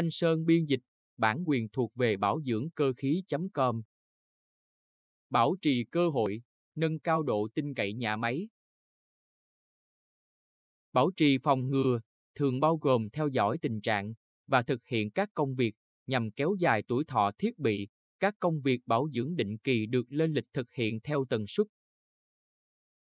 Thanh Sơn biên dịch, bản quyền thuộc về bảo dưỡng cơ khí.com. Bảo trì cơ hội, nâng cao độ tin cậy nhà máy. Bảo trì phòng ngừa thường bao gồm theo dõi tình trạng và thực hiện các công việc nhằm kéo dài tuổi thọ thiết bị, các công việc bảo dưỡng định kỳ được lên lịch thực hiện theo tần suất.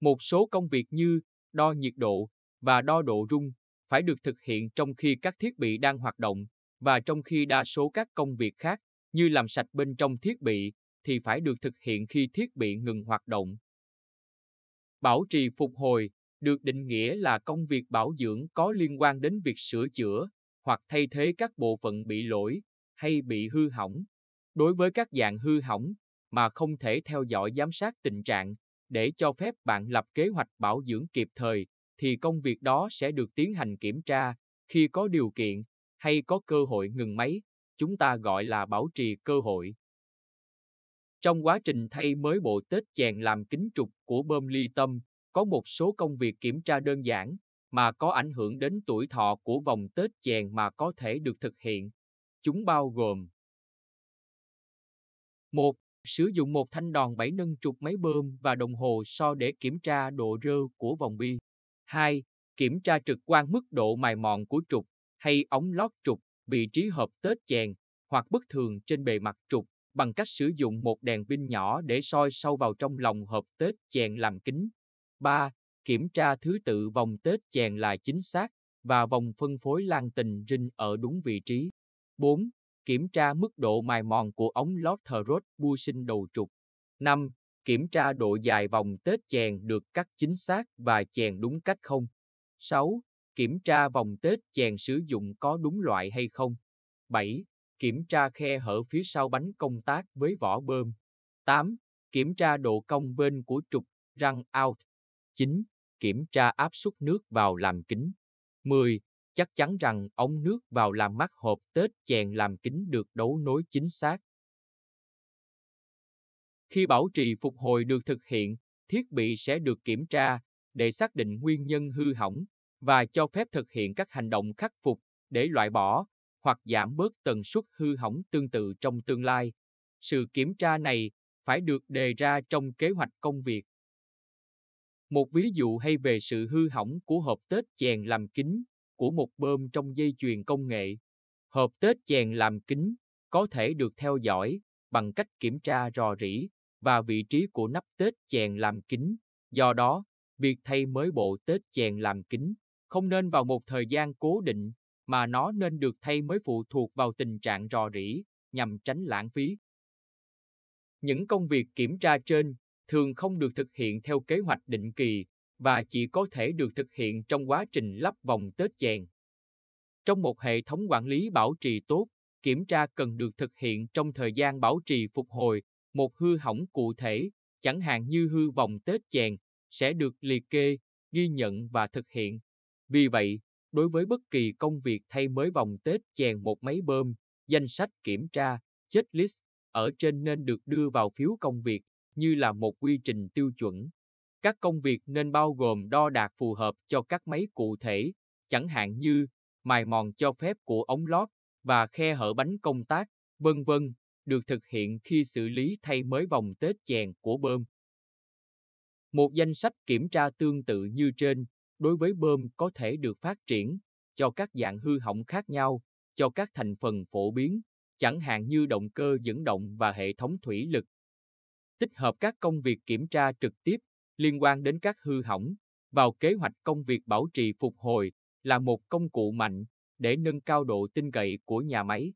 Một số công việc như đo nhiệt độ và đo độ rung phải được thực hiện trong khi các thiết bị đang hoạt động và trong khi đa số các công việc khác như làm sạch bên trong thiết bị thì phải được thực hiện khi thiết bị ngừng hoạt động. Bảo trì phục hồi được định nghĩa là công việc bảo dưỡng có liên quan đến việc sửa chữa hoặc thay thế các bộ phận bị lỗi hay bị hư hỏng đối với các dạng hư hỏng mà không thể theo dõi giám sát tình trạng để cho phép bạn lập kế hoạch bảo dưỡng kịp thời thì công việc đó sẽ được tiến hành kiểm tra khi có điều kiện hay có cơ hội ngừng máy, chúng ta gọi là bảo trì cơ hội. Trong quá trình thay mới bộ tết chèn làm kính trục của bơm ly tâm, có một số công việc kiểm tra đơn giản mà có ảnh hưởng đến tuổi thọ của vòng tết chèn mà có thể được thực hiện. Chúng bao gồm 1. Sử dụng một thanh đòn bẩy nâng trục máy bơm và đồng hồ so để kiểm tra độ rơ của vòng bi. 2. Kiểm tra trực quan mức độ mài mòn của trục hay ống lót trục, vị trí hợp tết chèn hoặc bất thường trên bề mặt trục bằng cách sử dụng một đèn pin nhỏ để soi sâu vào trong lòng hộp tết chèn làm kính. 3. Kiểm tra thứ tự vòng tết chèn là chính xác và vòng phân phối lan tình rinh ở đúng vị trí. 4. Kiểm tra mức độ mài mòn của ống lót thờ rốt bu sinh đầu trục. 5. Kiểm tra độ dài vòng tết chèn được cắt chính xác và chèn đúng cách không. 6. Kiểm tra vòng tết chèn sử dụng có đúng loại hay không. 7. Kiểm tra khe hở phía sau bánh công tác với vỏ bơm. 8. Kiểm tra độ cong bên của trục, răng out. 9. Kiểm tra áp suất nước vào làm kính. 10. Chắc chắn rằng ống nước vào làm mắt hộp tết chèn làm kính được đấu nối chính xác. Khi bảo trì phục hồi được thực hiện, thiết bị sẽ được kiểm tra để xác định nguyên nhân hư hỏng và cho phép thực hiện các hành động khắc phục để loại bỏ hoặc giảm bớt tần suất hư hỏng tương tự trong tương lai. Sự kiểm tra này phải được đề ra trong kế hoạch công việc. Một ví dụ hay về sự hư hỏng của hộp Tết chèn làm kính của một bơm trong dây chuyền công nghệ. Hộp Tết chèn làm kính có thể được theo dõi bằng cách kiểm tra rò rỉ và vị trí của nắp Tết chèn làm kính. Do đó, việc thay mới bộ Tết chèn làm kính không nên vào một thời gian cố định, mà nó nên được thay mới phụ thuộc vào tình trạng rò rỉ, nhằm tránh lãng phí. Những công việc kiểm tra trên thường không được thực hiện theo kế hoạch định kỳ và chỉ có thể được thực hiện trong quá trình lắp vòng tết chèn. Trong một hệ thống quản lý bảo trì tốt, kiểm tra cần được thực hiện trong thời gian bảo trì phục hồi, một hư hỏng cụ thể, chẳng hạn như hư vòng tết chèn, sẽ được liệt kê, ghi nhận và thực hiện. Vì vậy, đối với bất kỳ công việc thay mới vòng Tết chèn một máy bơm, danh sách kiểm tra, checklist ở trên nên được đưa vào phiếu công việc như là một quy trình tiêu chuẩn. Các công việc nên bao gồm đo đạt phù hợp cho các máy cụ thể, chẳng hạn như mài mòn cho phép của ống lót và khe hở bánh công tác, vân vân, được thực hiện khi xử lý thay mới vòng Tết chèn của bơm. Một danh sách kiểm tra tương tự như trên đối với bơm có thể được phát triển cho các dạng hư hỏng khác nhau, cho các thành phần phổ biến, chẳng hạn như động cơ dẫn động và hệ thống thủy lực. Tích hợp các công việc kiểm tra trực tiếp liên quan đến các hư hỏng vào kế hoạch công việc bảo trì phục hồi là một công cụ mạnh để nâng cao độ tin cậy của nhà máy